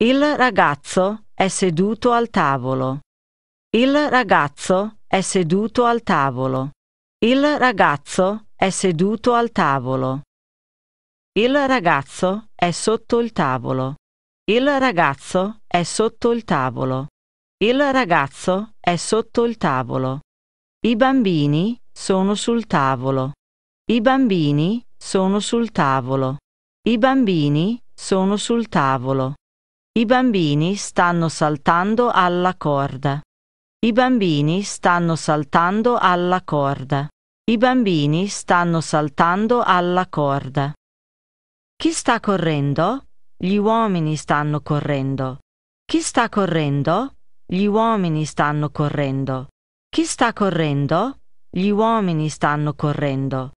Il ragazzo è seduto al tavolo. Il ragazzo è seduto al tavolo. Il ragazzo è seduto al tavolo. Il ragazzo è sotto il tavolo. Il ragazzo è sotto il tavolo. Il ragazzo è sotto il tavolo. I bambini sono sul tavolo. I bambini sono sul tavolo. I bambini sono sul tavolo. I bambini stanno saltando alla corda. I bambini stanno saltando alla corda. I bambini stanno saltando alla corda. Chi sta correndo? Gli uomini stanno correndo. Chi sta correndo? Gli uomini stanno correndo. Chi sta correndo? Gli uomini stanno correndo.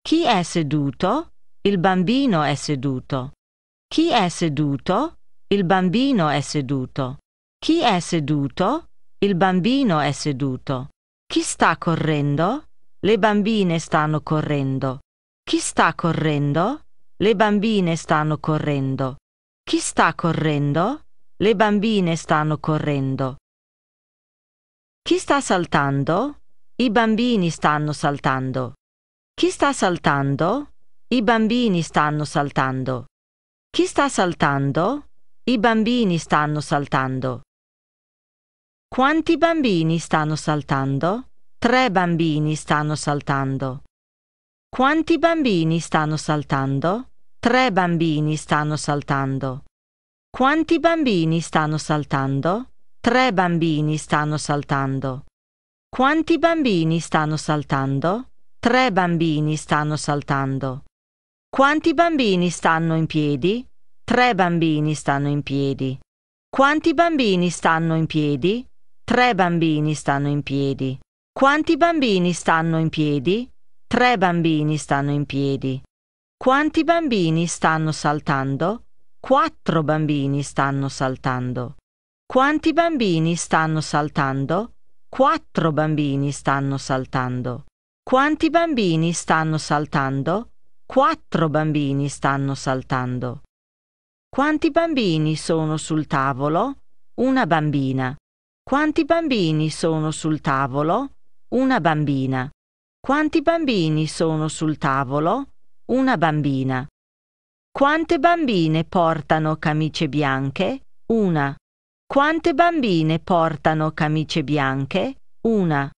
Chi è seduto? Il bambino è seduto. Chi è seduto? Il bambino è seduto. Chi è seduto? Il bambino è seduto. Chi sta correndo? Le bambine stanno correndo. Chi sta correndo? Le bambine stanno correndo. Chi sta correndo? Le bambine stanno correndo. Chi sta saltando? I bambini stanno saltando. Chi sta saltando? I bambini stanno saltando. Chi sta saltando? I bambini stanno saltando. Quanti bambini stanno saltando? Tre bambini stanno saltando. Quanti bambini stanno saltando? Tre bambini stanno saltando. Quanti bambini stanno saltando? Tre bambini stanno saltando. Quanti bambini stanno saltando? Tre bambini stanno saltando. Quanti bambini stanno in piedi? Tre bambini stanno in piedi. Quanti bambini stanno in piedi? Tre bambini stanno in piedi. Quanti bambini stanno in piedi? Tre bambini stanno in piedi. Quanti bambini stanno saltando? Quattro bambini stanno saltando. Quanti bambini stanno saltando? Quattro bambini stanno saltando. Quanti bambini stanno saltando? Quattro bambini stanno saltando. Quanti bambini sono sul tavolo? Una bambina. Quanti bambini sono sul tavolo? Una bambina. Quanti bambini sono sul tavolo? Una bambina. Quante bambine portano camicie bianche? Una. Quante bambine portano camicie bianche? Una.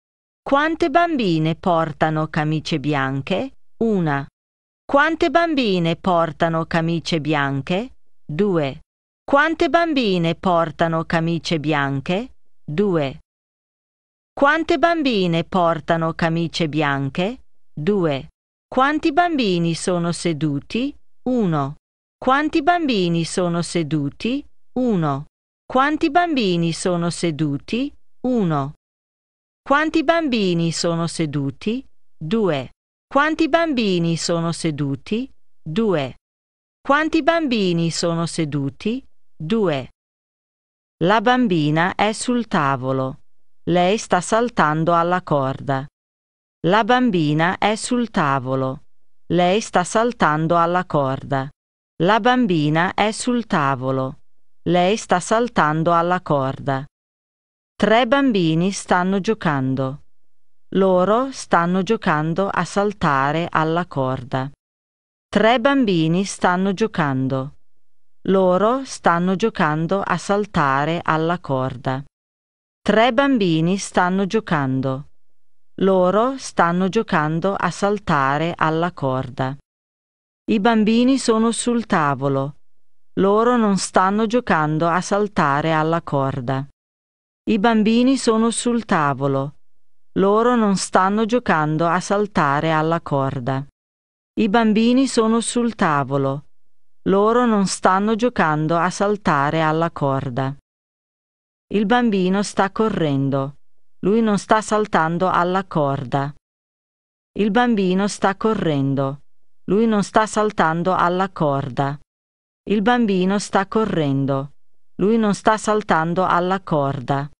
Quante bambine portano camicie bianche? Una. Quante bambine portano camicie bianche? Una. 2. Quante bambine portano camicie bianche? 2. Quante bambine portano camicie bianche? 2. Quanti bambini sono seduti? 1. Quanti bambini sono seduti? 1. Quanti bambini sono seduti? 1. Quanti bambini sono seduti? 2. Quanti bambini sono seduti? 2. Quanti bambini sono seduti? Due. La bambina è sul tavolo. Lei sta saltando alla corda. La bambina è sul tavolo. Lei sta saltando alla corda. La bambina è sul tavolo. Lei sta saltando alla corda. Tre bambini stanno giocando. Loro stanno giocando a saltare alla corda. Tre bambini stanno giocando. Loro stanno giocando a saltare alla corda. Tre bambini stanno giocando. Loro stanno giocando a saltare alla corda. I bambini sono sul tavolo. Loro non stanno giocando a saltare alla corda. I bambini sono sul tavolo. Loro non stanno giocando a saltare alla corda. I bambini sono sul tavolo. Loro non stanno giocando a saltare alla corda. Il bambino sta correndo. Lui non sta saltando alla corda. Il bambino sta correndo. Lui non sta saltando alla corda. Il bambino sta correndo. Lui non sta saltando alla corda.